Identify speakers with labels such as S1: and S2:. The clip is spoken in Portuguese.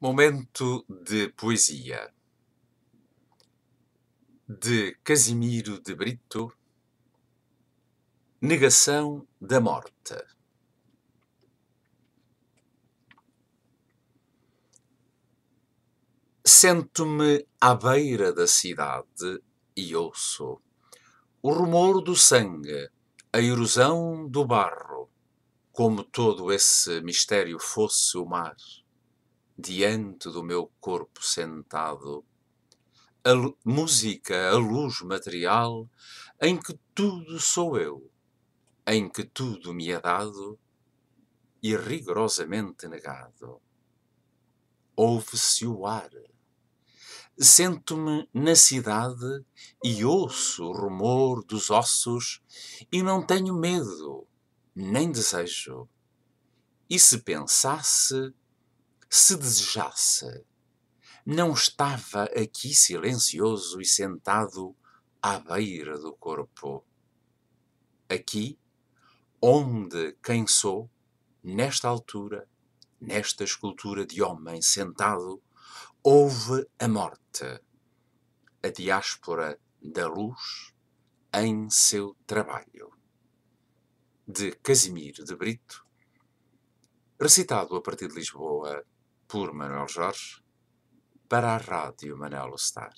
S1: Momento de poesia de Casimiro de Brito
S2: Negação
S1: da morte Sento-me à beira da cidade e ouço o rumor do sangue, a erosão do barro, como todo esse mistério fosse o mar diante do meu corpo sentado. A música, a luz material, em que tudo sou eu, em que tudo me é dado e rigorosamente negado. Ouve-se o ar. Sento-me na cidade e ouço o rumor dos ossos e não tenho medo, nem desejo. E se pensasse, se desejasse, não estava aqui silencioso e sentado à beira do corpo. Aqui, onde quem sou, nesta altura, nesta escultura de homem sentado, houve a morte, a diáspora da luz em seu trabalho. De Casimiro de Brito, recitado a partir de Lisboa, por Manuel Jorge, para a Rádio Manuel Star.